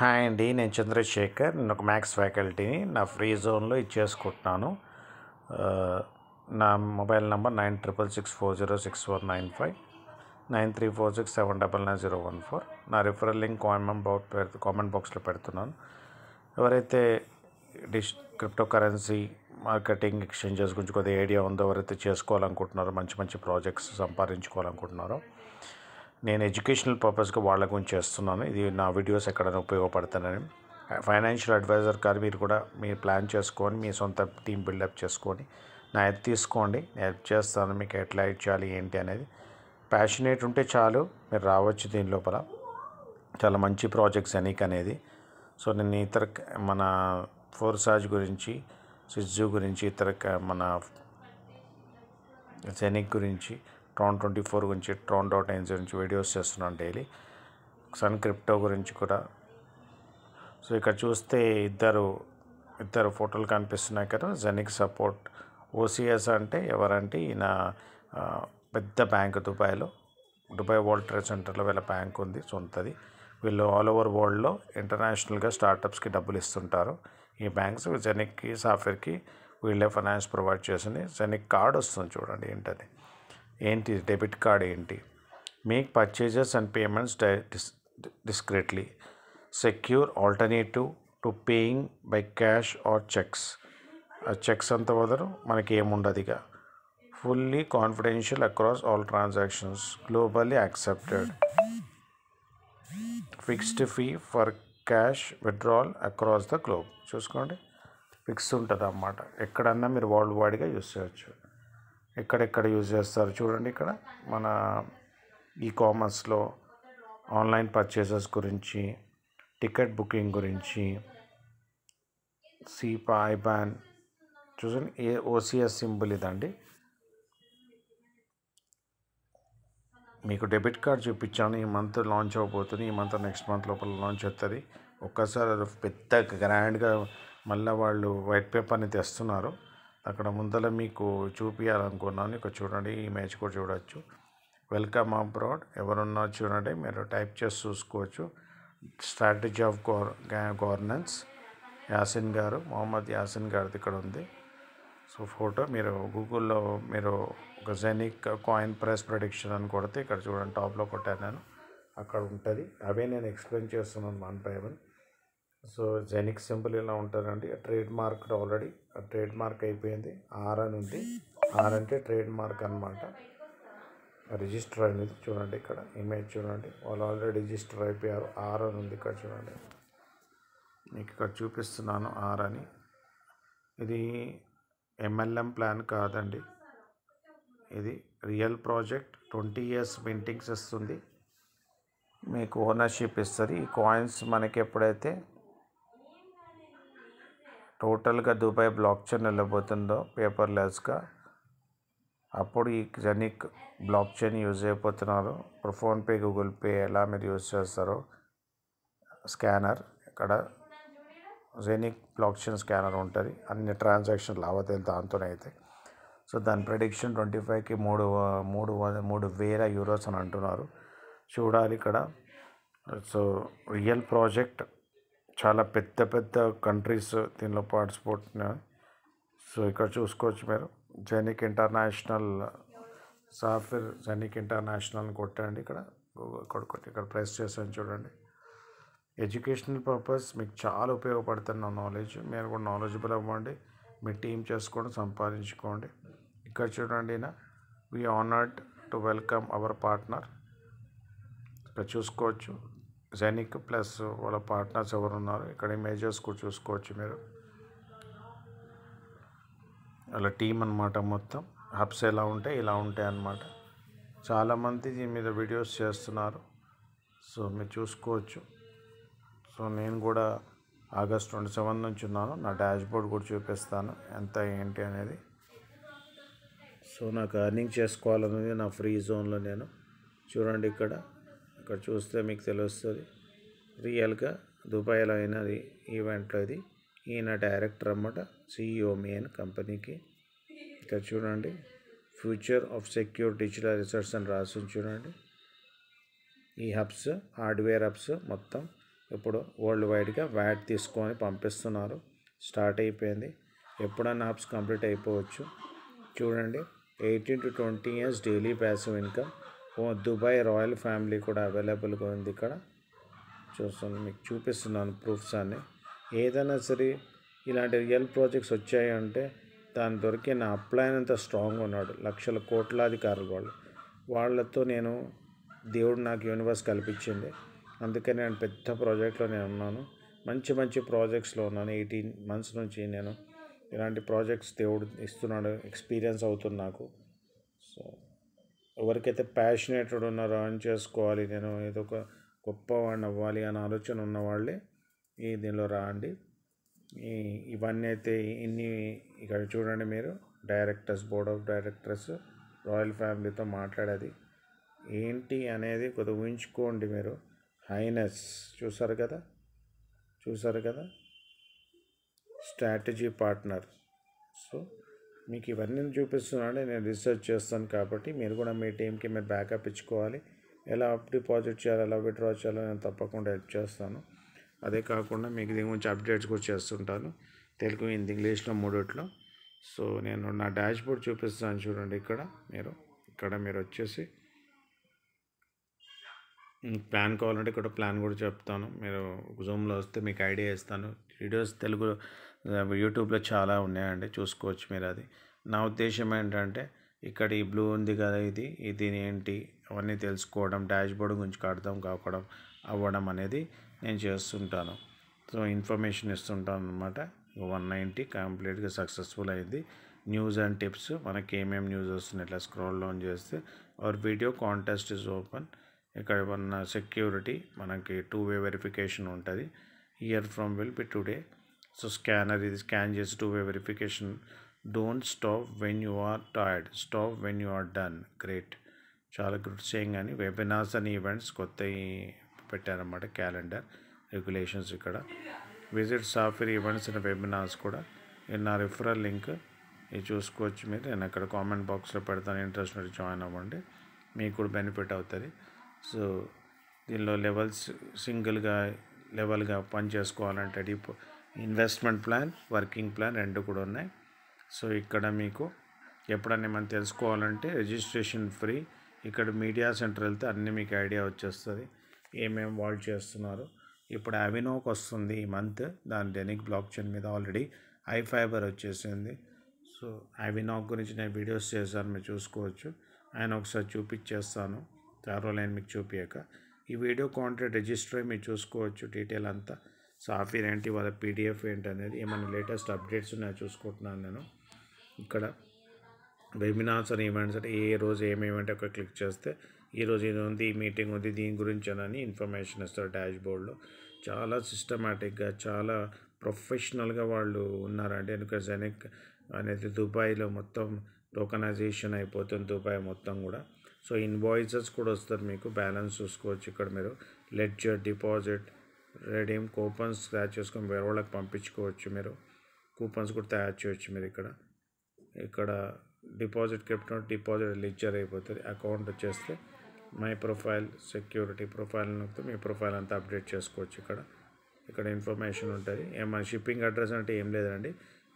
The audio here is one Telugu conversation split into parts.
హాయ్ అండి నేను చంద్రశేఖర్ నేను ఒక మ్యాథ్స్ ఫ్యాకల్టీని నా ఫ్రీ జోన్లో ఇచ్చేసుకుంటున్నాను నా mobile number nine triple six four zero six one nine five nine three four six seven double nine zero one four నా రిఫరల్ లింక్ కామెంట్ బౌట్ పెడుతు కామెంట్ బాక్స్లో పెడుతున్నాను ఎవరైతే డిష్ క్రిప్టో కరెన్సీ మార్కెటింగ్ ఎక్స్చేంజెస్ గురించి కొద్దిగా ఐడియా ఉందో ఎవరైతే చేసుకోవాలనుకుంటున్నారో మంచి మంచి ప్రాజెక్ట్స్ సంపాదించుకోవాలనుకుంటున్నారో నేను ఎడ్యుకేషనల్ పర్పస్గా వాళ్ళ గురించి చేస్తున్నాను ఇది నా వీడియోస్ ఎక్కడైనా ఉపయోగపడతానని ఫైనాన్షియల్ అడ్వైజర్ గారు మీరు కూడా మీరు ప్లాన్ చేసుకొని మీ సొంత టీం బిల్డప్ చేసుకొని నా హెల్ప్ తీసుకోండి నేను హెల్ప్ చేస్తాను మీకు ఎట్లా ఇచ్చాలి ఏంటి అనేది ప్యాషనేట్ ఉంటే చాలు మీరు రావచ్చు దీని లోపల చాలా మంచి ప్రాజెక్ట్స్ అనేక అనేది సో నేను ఇతర మన ఫోర్సాజ్ గురించి సిజ్జు గురించి ఇతర మన సెనిక్ గురించి ట్రాన్ ట్వంటీ ఫోర్ గురించి ట్రాన్ డాట్ ఎన్జీ గురించి వీడియోస్ చేస్తున్నాను డైలీ సన్ క్రిప్టో గురించి కూడా సో ఇక్కడ చూస్తే ఇద్దరు ఇద్దరు ఫోటోలు కనిపిస్తున్నాయి కదా జెనిక్ సపోర్ట్ ఓసీఎస్ అంటే ఎవరంటే ఈయన పెద్ద బ్యాంక్ దుబాయ్లో దుబాయ్ వరల్డ్ ట్రేడ్ సెంటర్లో వీళ్ళ బ్యాంక్ ఉంది సొంతది వీళ్ళు ఆల్ ఓవర్ వరల్డ్లో ఇంటర్నేషనల్గా స్టార్టప్స్కి డబ్బులు ఇస్తుంటారు ఈ బ్యాంక్స్ జెనిక్కి సాఫ్ట్వేర్కి వీళ్ళే ఫైనాన్స్ ప్రొవైడ్ చేసింది జెనిక్ కార్డు వస్తుంది చూడండి ఏంటది ఏంటి డెబిట్ కార్డ్ ఏంటి make purchases and payments dis discreetly secure alternative to paying by cash or cheques cheques అంత వదరు మనకి ఏముండదు ఇక fully confidential across all transactions globally accepted fixed fee for cash withdrawal across the globe చూసుకోండి ఫిక్స్ ఉంటుంది అన్నమాట ఎక్కడన్నా మీరు వరల్డ్ వైడ్గా యూస్ చేయొచ్చు ఎక్కడెక్కడ యూజ్ చేస్తారు చూడండి ఇక్కడ మన ఈ కామర్స్లో ఆన్లైన్ పర్చేసెస్ గురించి టికెట్ బుకింగ్ గురించి సిపా ఐబాన్ చూసండి ఏ ఓసిఎస్ సింబుల్ ఇదండి మీకు డెబిట్ కార్డ్ చూపించాను ఈ మంత్ లాంచ్ అవ్వబోతుంది ఈ మంత్ నెక్స్ట్ మంత్ లోపల లాంచ్ అవుతుంది ఒక్కసారి పెద్ద గ్రాండ్గా మళ్ళీ వాళ్ళు వైట్ పేపర్ని తెస్తున్నారు అక్కడ ముందర మీకు చూపించాలనుకున్నాను ఇక్కడ చూడండి ఈ మ్యాచ్ కూడా చూడవచ్చు వెల్కమ్ అబ్రాడ్ ఎవరున్నా చూడండి మీరు టైప్ చేసి చూసుకోవచ్చు స్ట్రాటజీ ఆఫ్ గవర్నెన్స్ యాసిన్ గారు మొహమ్మద్ యాసిన్ గారిది ఇక్కడ ఉంది సో ఫోటో మీరు గూగుల్లో మీరు ఒక జెనిక్ కాయిన్ ప్రైస్ ప్రొడిక్షన్ అని కొడితే ఇక్కడ చూడండి టాప్లో కొట్టాను నేను అక్కడ ఉంటుంది అవే నేను ఎక్స్ప్లెయిన్ చేస్తున్నాను వన్ బై వన్ సో జెనిక్ సింపుల్ ఇలా ఉంటారండి trademark already trademark అయిపోయింది ఆర్ అని ఉంది ఆర్ అంటే ట్రేడ్ మార్క్ అనమాట రిజిస్టర్ అనేది చూడండి ఇక్కడ ఇమేజ్ చూడండి వాళ్ళు ఆల్రెడీ రిజిస్టర్ అయిపోయారు ఆర్ అని ఉంది ఇక్కడ చూడండి మీకు ఇక్కడ చూపిస్తున్నాను ఆర్ అని ఇది ఎంఎల్ఎం ప్లాన్ కాదండి ఇది real project twenty years mintings ఇస్తుంది మీకు ఓనర్షిప్ ఇస్తుంది ఈ కాయిన్స్ మనకి ఎప్పుడైతే టోటల్గా దుబాయ్ బ్లాక్ చైన్ వెళ్ళబోతుందో పేపర్లెస్గా అప్పుడు ఈ జనిక్ బ్లాక్ చైన్ యూజ్ అయిపోతున్నారు ఇప్పుడు ఫోన్పే గూగుల్ పే ఎలా మీరు యూజ్ చేస్తారో స్కానర్ ఇక్కడ జెనిక్ బ్లాక్ చైన్ స్కానర్ ఉంటుంది అన్ని ట్రాన్సాక్షన్ లావాదేవీలు దాంతోనే అయితే సో దాని ప్రెడిక్షన్ ట్వంటీ ఫైవ్కి మూడు మూడు మూడు వేల యూరోస్ అని అంటున్నారు చూడాలి ఇక్కడ సో రియల్ ప్రాజెక్ట్ చాలా పెద్ద పెద్ద కంట్రీస్ దీనిలో పార్టిసిపేట్ సో ఇక్కడ చూసుకోవచ్చు మీరు జనిక్ ఇంటర్నేషనల్ సాఫ్ట్వేర్ జైనిక్ ఇంటర్నేషనల్ కొట్టండి ఇక్కడ ఇక్కడ కొట్టి ఇక్కడ ప్రెస్ చేసాను చూడండి ఎడ్యుకేషనల్ పర్పస్ మీకు చాలా ఉపయోగపడుతున్న నాలెడ్జ్ మీరు కూడా నాలెడ్జబుల్ అవ్వండి మీ టీం చేసుకోండి సంపాదించుకోండి ఇక్కడ చూడండి నా we honoured to welcome our partner ఇక్కడ చూసుకోవచ్చు జెనిక్ ప్లస్ వాళ్ళ పార్ట్నర్స్ ఎవరు ఉన్నారు ఇక్కడ ఇమేజెస్ కూడా చూసుకోవచ్చు మీరు వాళ్ళ టీం అనమాట మొత్తం హబ్స్ ఎలా ఉంటాయి ఇలా ఉంటాయి అన్నమాట చాలామంది దీని మీద వీడియోస్ చేస్తున్నారు సో మీరు చూసుకోవచ్చు సో నేను కూడా ఆగస్ట్ ట్వంటీ సెవెన్ నుంచి ఉన్నాను నా బోర్డ్ కూడా చూపిస్తాను ఎంత ఏంటి అనేది సో నాకు అర్నింగ్ చేసుకోవాలనేది నా ఫ్రీ జోన్లో నేను చూడండి ఇక్కడ ఇక్కడ చూస్తే మీకు తెలుస్తుంది రియల్గా దుబాయ్లో అయినది ఈవెంట్లో ఇది ఈయన డైరెక్టర్ అనమాట సిఇఓ మీ కంపెనీకి ఇక్కడ చూడండి future of secure digital research అని రాసి చూడండి ఈ హబ్స్ హార్డ్వేర్ హబ్స్ మొత్తం ఇప్పుడు వరల్డ్ వైడ్గా వ్యాట్ తీసుకొని పంపిస్తున్నారు స్టార్ట్ అయిపోయింది ఎప్పుడన్నా హబ్స్ కంప్లీట్ అయిపోవచ్చు చూడండి eighteen to twenty years daily passive income Dubai royal family కూడా అవైలబుల్గా ఉంది ఇక్కడ చూస్తున్నాను మీకు చూపిస్తున్నాను ప్రూఫ్స్ అన్నీ ఏదైనా సరే ఇలాంటి రియల్ ప్రాజెక్ట్స్ వచ్చాయంటే దాని దొరికిన అప్లైనంత స్ట్రాంగ్ ఉన్నాడు లక్షల కోట్లాధికారులు వాళ్ళు వాళ్ళతో నేను దేవుడు నాకు యూనివర్స్ కల్పించింది అందుకని నేను పెద్ద ప్రాజెక్ట్లో నేను ఉన్నాను మంచి మంచి ప్రాజెక్ట్స్లో ఉన్నాను ఎయిటీన్ మంత్స్ నుంచి నేను ఇలాంటి ప్రాజెక్ట్స్ దేవుడు ఇస్తున్నాడు ఎక్స్పీరియన్స్ అవుతుంది నాకు సో ఎవరికైతే ప్యాషనేటెడ్ ఉన్నారో అర్న్ చేసుకోవాలి నేను ఏదో ఒక గొప్పవాడిని అవ్వాలి అనే ఆలోచన ఉన్నవాళ్ళే ఈ దీనిలో రాండి ఇవన్నీ అయితే ఇన్ని ఇక్కడ చూడండి మీరు directors board of directors royal ఫ్యామిలీతో మాట్లాడేది ఏంటి అనేది కొద్దిగా ఊహించుకోండి మీరు హైనెస్ చూసారు కదా చూసారు కదా స్ట్రాటజీ పార్ట్నర్ సో మీకు ఇవన్నీ చూపిస్తున్నాను నేను రీసెర్చ్ చేస్తాను కాబట్టి మీరు కూడా మీ టీంకి మీరు బ్యాకప్ ఇచ్చుకోవాలి ఎలా డిపాజిట్ చేయాలి ఎలా విత్డ్రా చేయాలో నేను తప్పకుండా హెల్ప్ చేస్తాను అదే కాకుండా మీకు దీని గురించి అప్డేట్స్ కూడా చేస్తుంటాను తెలుగు హిందీ ఇంగ్లీష్లో మూడిట్లో సో నేను నా డాష్బోర్డ్ చూపిస్తాను చూడండి ఇక్కడ మీరు ఇక్కడ మీరు వచ్చేసి ప్లాన్ కావాలంటే ఇక్కడ ప్లాన్ కూడా చెప్తాను మీరు జూమ్లో వస్తే మీకు ఐడియా ఇస్తాను వీడియోస్ తెలుగు యూట్యూబ్లో చాలా ఉన్నాయండి చూసుకోవచ్చు మీరు అది నా ఉద్దేశం ఏంటంటే ఇక్కడ ఈ బ్లూ ఉంది కదా ఇది ఇది ఏంటి అవన్నీ తెలుసుకోవడం డాష్బోర్డ్ గురించి అర్థం కావడం అవ్వడం అనేది నేను చేస్తుంటాను సో ఇన్ఫర్మేషన్ ఇస్తుంటాను అనమాట వన్ నైంటీ కంప్లీట్గా సక్సెస్ఫుల్ అయింది న్యూస్ అండ్ టిప్స్ మనకి ఏమేమి న్యూస్ వస్తుంది ఇట్లా స్క్రోల్ డౌన్ చేస్తే our video contest is open ఇక్కడ ఉన్న సెక్యూరిటీ మనకి టూ వే వెరిఫికేషన్ ఉంటుంది year from will be today so scanner ఇది స్కాన్ చేసి two way verification don't stop when you are tired stop when you are done great చాలా గుడ్ సేయింగ్ అని వెబినార్స్ అని ఈవెంట్స్ కొత్త పెట్టారన్నమాట క్యాలెండర్ రెగ్యులేషన్స్ ఇక్కడ visit software events and webinars కూడా నా రిఫరల్ లింక్ ఇది చూసుకోవచ్చు మీరు నేను అక్కడ కామెంట్ బాక్స్లో పెడతాను ఇంట్రెస్ట్ ఉంటే జాయిన్ అవ్వండి మీకు కూడా బెనిఫిట్ అవుతుంది సో దీనిలో లెవెల్స్ సింగిల్గా లెవెల్గా పని చేసుకోవాలంటే deep investment plan working plan రెండు కూడా ఉన్నాయి సో ఇక్కడ మీకు ఎప్పుడన్నా మనం తెలుసుకోవాలంటే రిజిస్ట్రేషన్ ఫ్రీ ఇక్కడ మీడియా సెంటర్ వెళ్తే అన్నీ మీకు ఐడియా వచ్చేస్తుంది ఏమేమి వాళ్ళు చేస్తున్నారు ఇప్పుడు అవినోకి వస్తుంది ఈ మంత్ దాని డెనిక్ బ్లాక్ చైన్ మీద ఆల్రెడీ ఐ ఫైబర్ వచ్చేసింది సో అవినాక్ గురించి నేను వీడియోస్ చేశాను మీరు చూసుకోవచ్చు ఆయన ఒకసారి చూపించేస్తాను తర్వాత మీకు చూపించాక ఈ వీడియో కాంట్రాక్ట్ రిజిస్టర్ మీరు చూసుకోవచ్చు డీటెయిల్ అంతా సాఫీర్ ఏంటి వాళ్ళ పీడిఎఫ్ ఏంటి అనేది ఏమైనా లేటెస్ట్ అప్డేట్స్ ఉన్నాయో చూసుకుంటున్నాను నేను ఇక్కడ వెబినార్స్ అని ఈవెంట్స్ అంటే ఏ రోజు ఏమేమి అంటే ఒక క్లిక్ చేస్తే ఈరోజు ఇది ఉంది ఈ మీటింగ్ ఉంది దీని గురించి అని ఇన్ఫర్మేషన్ ఇస్తారు డాష్బోర్డ్లో చాలా సిస్టమేటిక్గా చాలా ప్రొఫెషనల్గా వాళ్ళు ఉన్నారండి ఎందుకంటే జెనిక్ అనేది దుబాయ్లో మొత్తం టోకనైజేషన్ అయిపోతుంది దుబాయ్ మొత్తం కూడా సో ఇన్వాయిసెస్ కూడా వస్తారు మీకు బ్యాలెన్స్ చూసుకోవచ్చు ఇక్కడ మీరు లెడ్జర్ డిపాజిట్ రెడీమ్ కూపన్స్ తయారు చేసుకొని వేరే వాళ్ళకి పంపించుకోవచ్చు మీరు కూపన్స్ కూడా తయారు చేయొచ్చు మీరు ఇక్కడ ఇక్కడ డిపాజిట్ కెప్టెన్ డిపాజిట్ లిజర్ అయిపోతుంది అకౌంట్ వచ్చేస్తే మై ప్రొఫైల్ సెక్యూరిటీ ప్రొఫైల్ నొక్కితే మీ ప్రొఫైల్ అంతా అప్డేట్ చేసుకోవచ్చు ఇక్కడ ఇక్కడ ఇన్ఫర్మేషన్ ఉంటుంది ఏమైనా షిప్పింగ్ అడ్రస్ అంటే ఏం లేదండి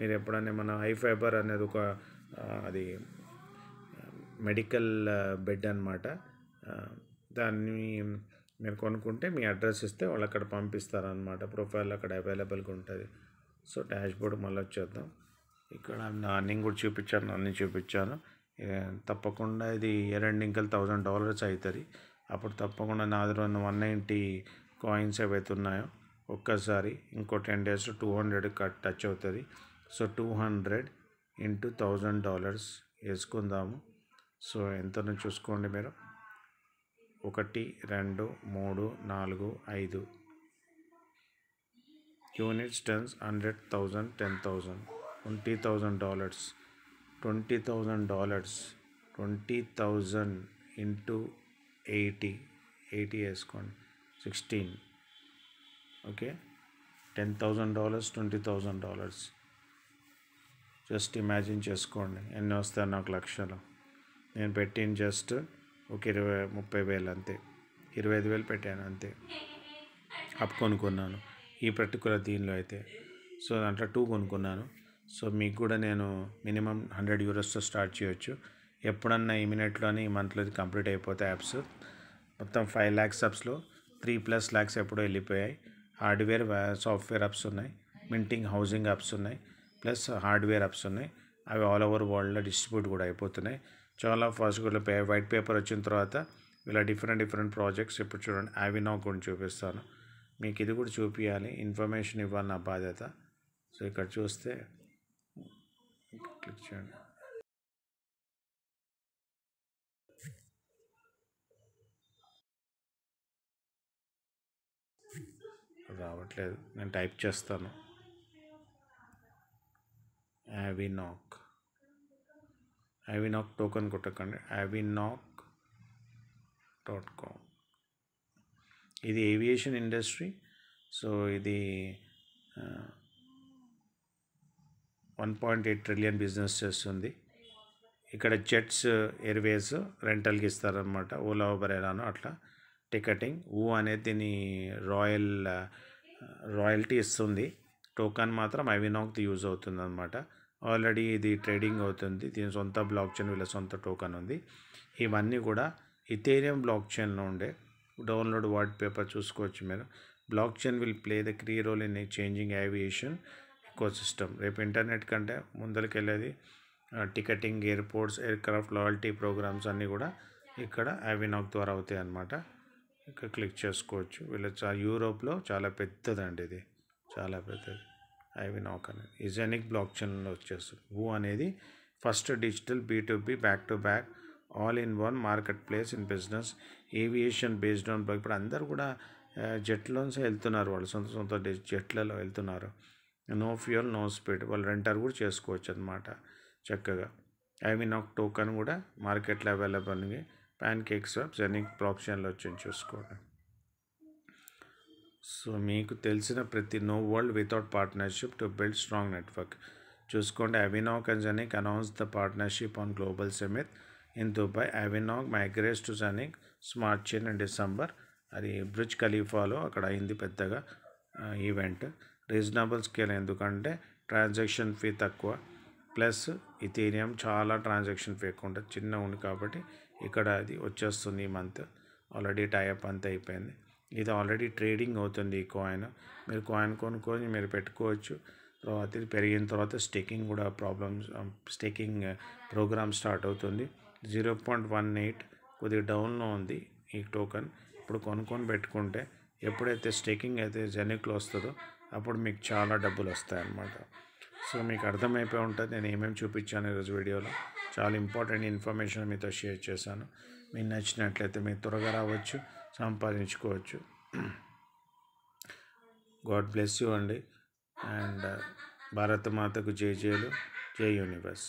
మీరు ఎప్పుడైనా మన ఐ ఫైబర్ అనేది ఒక అది మెడికల్ బెడ్ అనమాట దాన్ని మీరు కొనుక్కుంటే మీ అడ్రస్ ఇస్తే వాళ్ళు అక్కడ పంపిస్తారనమాట ప్రొఫైల్ అక్కడ అవైలబుల్గా ఉంటుంది సో బోర్డ్ మళ్ళీ వచ్చేద్దాం ఇక్కడ నా కూడా చూపించాను అన్నీ చూపించాను తప్పకుండా ఇది రెండు ఇంకలు థౌజండ్ డాలర్స్ అవుతుంది అప్పుడు తప్పకుండా నా దగ్గర ఉన్న వన్ నైంటీ కాయిన్స్ ఏవైతే ఉన్నాయో ఒక్కసారి ఇంకో ten days two hundred cut touch అవుతుంది so two hundred into thousand dollars వేసుకుందాము సో ఎంతనో చూసుకోండి మీరు ఒకటి రెండు మూడు నాలుగు ఐదు units tens hundred thousand ten thousand twenty thousand dollars twenty thousand dollars twenty thousand into eighty eighty వేసుకోండి sixteen okay ten thousand dollars twenty thousand dollars just imagine చేసుకోండి ఎన్ని వస్తాయి నాకు లక్షలు నేను పెట్టిన జస్ట్ ఒక ఇరవై ముప్పై వేలు అంతే ఇరవై ఐదు వేలు పెట్టాను అంతే అప్ కొనుక్కున్నాను ఈ పర్టికులర్ దీనిలో అయితే సో దాంట్లో టూ కొనుక్కున్నాను సో మీకు కూడా నేను మినిమం హండ్రెడ్ యూరోస్తో స్టార్ట్ చేయొచ్చు ఎప్పుడన్నా ఈ మినిట్లోని ఈ మంత్లో కంప్లీట్ అయిపోతే యాప్స్ మొత్తం ఫైవ్ ల్యాక్స్ అప్స్లో త్రీ ప్లస్ ల్యాక్స్ ఎప్పుడో వెళ్ళిపోయాయి హార్డ్వేర్ సాఫ్ట్వేర్ అప్స్ ఉన్నాయి మింటింగ్ హౌసింగ్ అప్స్ ఉన్నాయి ప్లస్ హార్డ్వేర్ అప్స్ ఉన్నాయి అవి ఆల్ ఓవర్ వరల్డ్లో డిస్ట్రిబ్యూట్ కూడా అయిపోతున్నాయి చాలా ఫాస్ట్గా పే వైట్ పేపర్ వచ్చిన తర్వాత ఇలా డిఫరెంట్ డిఫరెంట్ ప్రాజెక్ట్స్ ఇప్పుడు చూడండి అవినో కొన్ని చూపిస్తాను మీకు ఇది కూడా చూపించాలి ఇన్ఫర్మేషన్ ఇవ్వాలి నా బాధ్యత సో ఇక్కడ చూస్తే క్లిక్ చేయండి రావట్లేదు నేను టైప్ చేస్తాను నాక్ ఐవినాక్ టోకన్ కొట్టకండి ఐవినాక్ డాట్ కామ్ ఇది ఏవియేషన్ ఇండస్ట్రీ సో ఇది one point eight trillion business చేస్తుంది ఇక్కడ జెట్స్ ఎయిర్వేస్ రెంటల్కి ఇస్తారనమాట ఓలా ఓబర్ ఎలాను అట్లా టికెటింగ్ ఊ అనేది దీని రాయల్ రాయల్టీ ఇస్తుంది టోకన్ మాత్రం ఐవినాక్ది యూజ్ అవుతుంది అనమాట ఆల్రెడీ ఇది ట్రేడింగ్ అవుతుంది దీని సొంత బ్లాక్ చైన్ వీళ్ళ సొంత టోకన్ ఉంది ఇవన్నీ కూడా ఇథేరియం బ్లాక్ చైన్లో ఉండే డౌన్లోడ్ వాట్ పేపర్ చూసుకోవచ్చు మీరు block chain will play the key role in changing aviation system రేపు ఇంటర్నెట్ కంటే ముందరికెళ్ళేది ticketing airports aircraft loyalty programmes అన్నీ కూడా ఇక్కడ యావినాక్ ద్వారా అవుతాయి అన్నమాట ఇక్కడ క్లిక్ చేసుకోవచ్చు వీళ్ళ యూరోప్లో చాలా పెద్దదండి ఇది చాలా పెద్దది ఐవి నాక్ అనేది ఇజానిక్ బ్లాక్ చైన్లో వచ్చేస్తుంది వూ అనేది first digital B to B back to back all in one market place in business aviation based on ఇప్పుడు అందరూ కూడా జెట్లోన్స్ వెళ్తున్నారు వాళ్ళు సొంత సొంత జెట్లలో వెళ్తున్నారు నో ఫ్యూయల్ నో స్పీడ్ వాళ్ళు రెంటర్ కూడా చేసుకోవచ్చు అనమాట చక్కగా ఐ మీన్ ఒక టోకన్ కూడా మార్కెట్లో అవైలబుల్గా ప్యాన్ కేక్స్ జెనిక్ అన్ని బ్లాక్ చైన్లో వచ్చి చూసుకోండి సో మీకు తెలిసిన ప్రతి no world without partnership to build strong network చూసుకోండి అవినాగ్ కంజనిక్ announce the partnership on global summit in Dubai Avinoc migrates to Zenith smart chain in December అది బ్రిడ్జ్ ఖలీఫాలో అక్కడ అయింది పెద్దగా ఈవెంట్ రీజనబుల్ స్కేల్ ఎందుకంటే ట్రాన్సాక్షన్ ఫీ తక్కువ ప్లస్ ఇథీరియం చాలా ట్రాన్సాక్షన్ ఫీ ఎక్కువ ఉంటుంది చిన్న ఉంది కాబట్టి ఇక్కడ అది వచ్చేస్తుంది ఈ మంత్ ఆల్రెడీ టైప్ అంతా అయిపోయింది ఇది ఆల్రెడీ ట్రేడింగ్ అవుతుంది ఈ కాయిన్ మీరు కాయిన్ కొనుక్కొని మీరు పెట్టుకోవచ్చు తర్వాత ఇది పెరిగిన తర్వాత స్టేకింగ్ కూడా ప్రాబ్లమ్స్ స్టేకింగ్ ప్రోగ్రామ్ స్టార్ట్ అవుతుంది జీరో పాయింట్ వన్ ఎయిట్ కొద్దిగా డౌన్లో ఉంది ఈ టోకన్ ఇప్పుడు కొనుక్కొని పెట్టుకుంటే ఎప్పుడైతే స్టేకింగ్ అయితే జెనిక్లో వస్తుందో అప్పుడు మీకు చాలా డబ్బులు వస్తాయన్నమాట సో మీకు అర్థమైపోయి ఉంటుంది నేను ఏమేమి చూపించాను ఈరోజు వీడియోలో చాలా ఇంపార్టెంట్ ఇన్ఫర్మేషన్ మీతో షేర్ చేశాను మీకు నచ్చినట్లయితే మీరు త్వరగా రావచ్చు సంపాదించుకోవచ్చు గాడ్ బ్లెస్ యూ అండి అండ్ భారతమాతకు జై జైలు జై యూనివర్స్